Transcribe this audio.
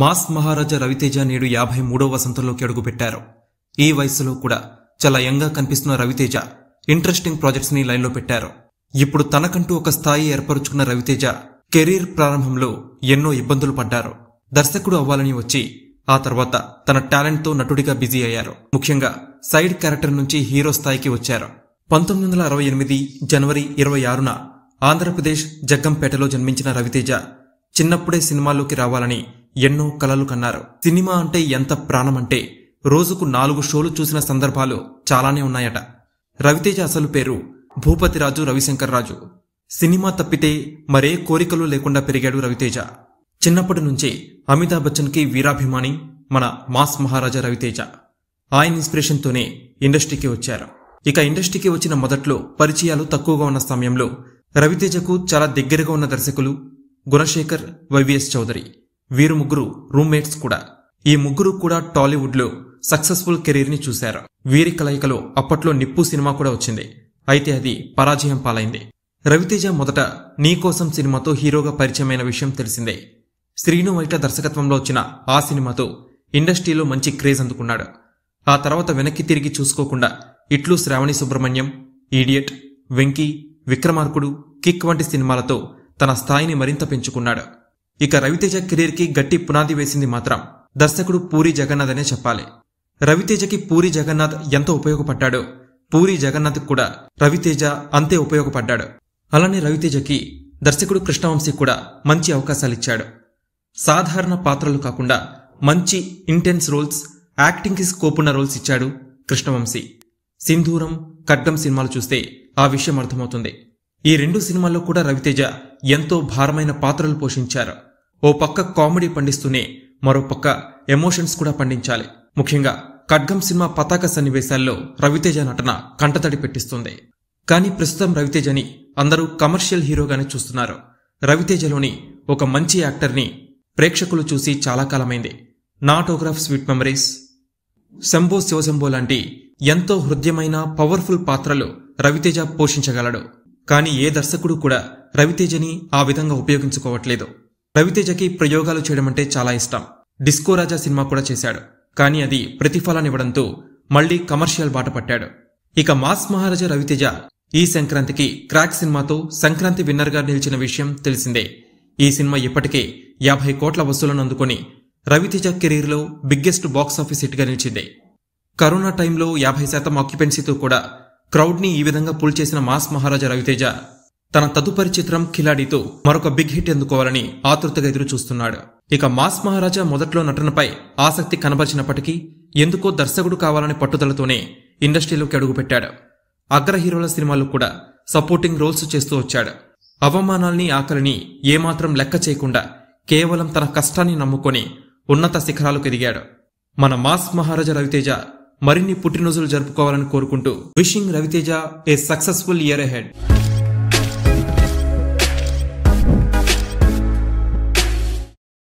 mass మహారాజా రవితేజ నేడు యాభై మూడవ వసంతంలోకి అడుగుపెట్టారు ఈ వయసులో కూడా చాలా యంగా కనిపిస్తున్న రవితేజ ఇంట్రెస్టింగ్ ప్రాజెక్ట్స్ ని లైన్లో పెట్టారు ఇప్పుడు తనకంటూ ఒక స్థాయి ఏర్పరుచుకున్న రవితేజ కెరీర్ ప్రారంభంలో ఎన్నో ఇబ్బందులు పడ్డారు దర్శకుడు అవ్వాలని వచ్చి ఆ తర్వాత తన టాలెంట్తో నటుడిగా బిజీ అయ్యారు ముఖ్యంగా సైడ్ క్యారెక్టర్ నుంచి హీరో స్థాయికి వచ్చారు పంతొమ్మిది వందల అరవై ఎనిమిది జనవరి ఇరవై ఆరున ఆంధ్రప్రదేశ్ జగ్గంపేటలో జన్మించిన రవితేజ చిన్నప్పుడే సినిమాల్లోకి రావాలని ఎన్నో కలలు కన్నారు సినిమా అంటే ఎంత ప్రాణమంటే రోజుకు నాలుగు షోలు చూసిన సందర్భాలు చాలానే ఉన్నాయట రవితేజ అసలు పేరు భూపతిరాజు రవిశంకర్ రాజు సినిమా తప్పితే మరే కోరికలు లేకుండా పెరిగాడు రవితేజ చిన్నప్పటి నుంచే అమితాబ్ బచ్చన్కి వీరాభిమాని మన మాస్ మహారాజా రవితేజ ఆయన ఇన్స్పిరేషన్తోనే ఇండస్ట్రీకి వచ్చారు ఇక ఇండస్ట్రీకి వచ్చిన మొదట్లో పరిచయాలు తక్కువగా ఉన్న సమయంలో రవితేజకు చాలా దగ్గరగా ఉన్న దర్శకులు గుణశేఖర్ వైవిఎస్ చౌదరి వీరు ముగ్గురు రూమ్మేట్స్ కూడా ఈ ముగ్గురు కూడా టాలీవుడ్లో సక్సెస్ఫుల్ కెరీర్ని చూశారు వీరి కలయికలో అప్పట్లో నిప్పు సినిమా కూడా వచ్చింది అయితే అది పరాజయం పాలైంది రవితేజ మొదట నీకోసం సినిమాతో హీరోగా పరిచయమైన విషయం తెలిసిందే శ్రీను వైట్ల దర్శకత్వంలో వచ్చిన ఆ సినిమాతో ఇండస్ట్రీలో మంచి క్రేజ్ అందుకున్నాడు ఆ తర్వాత వెనక్కి తిరిగి చూసుకోకుండా ఇట్లు శ్రావణి సుబ్రహ్మణ్యం ఈడియట్ వెంకీ విక్రమార్కుడు కిక్ వంటి సినిమాలతో తన స్థాయిని మరింత పెంచుకున్నాడు ఇక రవితేజ కెరీర్ కి గట్టి పునాది వేసింది మాత్రం దర్శకుడు పూరి జగన్నాథ్ అనే చెప్పాలి రవితేజకి పూరి జగన్నాథ్ ఎంత ఉపయోగపడ్డాడు పూరి జగన్నాథ్ కూడా రవితేజ అంతే ఉపయోగపడ్డాడు అలానే రవితేజకి దర్శకుడు కృష్ణవంశీ కూడా మంచి అవకాశాలిచ్చాడు సాధారణ పాత్రలు కాకుండా మంచి ఇంటెన్స్ రోల్స్ యాక్టింగ్కి స్కోప్ ఉన్న రోల్స్ ఇచ్చాడు కృష్ణవంశీ సింధూరం ఖడ్గం సినిమాలు చూస్తే ఆ విషయం అర్థమవుతుంది ఈ రెండు సినిమాల్లో కూడా రవితేజ ఎంతో భారమైన పాత్రలు పోషించారు ఓ పక్క కామెడీ పండిస్తూనే మరో పక్క ఎమోషన్స్ కూడా పండించాలి ముఖ్యంగా ఖడ్గం సినిమా పతాక సన్నివేశాల్లో రవితేజ నటన కంటతడి పెట్టిస్తుంది కానీ ప్రస్తుతం రవితేజని అందరూ కమర్షియల్ హీరోగానే చూస్తున్నారు రవితేజలోని ఒక మంచి యాక్టర్ని ప్రేక్షకులు చూసి చాలా కాలమైంది నాటోగ్రాఫ్ స్వీట్ మెమరీస్ శంభో శివశంభో లాంటి ఎంతో హృదయమైన పవర్ఫుల్ పాత్రలు రవితేజ పోషించగలడు కానీ ఏ దర్శకుడు కూడా రవితేజని ఆ విధంగా ఉపయోగించుకోవట్లేదు రవితేజకి ప్రయోగాలు చేయడం అంటే చాలా ఇష్టం డిస్కో రాజా సినిమా కూడా చేశాడు కానీ అది ప్రతిఫలాన్నివ్వడంతో మళ్లీ కమర్షియల్ బాట పట్టాడు ఇక మాస్ మహారాజా రవితేజ ఈ సంక్రాంతికి క్రాక్ సినిమాతో సంక్రాంతి విన్నర్గా నిలిచిన విషయం తెలిసిందే ఈ సినిమా ఇప్పటికే యాభై కోట్ల వసూలను అందుకుని రవితేజ కెరీర్లో బిగ్గెస్ట్ బాక్సాఫీస్ హిట్గా నిలిచింది కరోనా టైంలో యాభై శాతం ఆక్యుపెన్సీతో కూడా క్రౌడ్ని ఈ విధంగా పుల్ చేసిన మాస్ మహారాజా రవితేజ తన తదుపరి చిత్రం ఖిలాడితో మరొక బిగ్ హిట్ ఎందుకోవాలని ఆతృతగా చూస్తున్నాడు ఇక మాస్ మహారాజా మొదట్లో నటనపై ఆసక్తి కనబరిచినప్పటికీ ఎందుకో దర్శకుడు కావాలని పట్టుదలతోనే ఇండస్ట్రీలోకి అడుగుపెట్టాడు అగ్ర హీరోల సినిమాలు కూడా సపోర్టింగ్ రోల్స్ చేస్తూ వచ్చాడు అవమానాల్ని ఆకలిని ఏమాత్రం లెక్క చేయకుండా కేవలం తన కష్టాన్ని నమ్ముకొని ఉన్నత శిఖరాలకు ఎదిగాడు మన మాస్ మహారాజా రవితేజ మరిన్ని పుట్టినరోజులు జరుపుకోవాలని కోరుకుంటూ wishing Raviteja a successful year head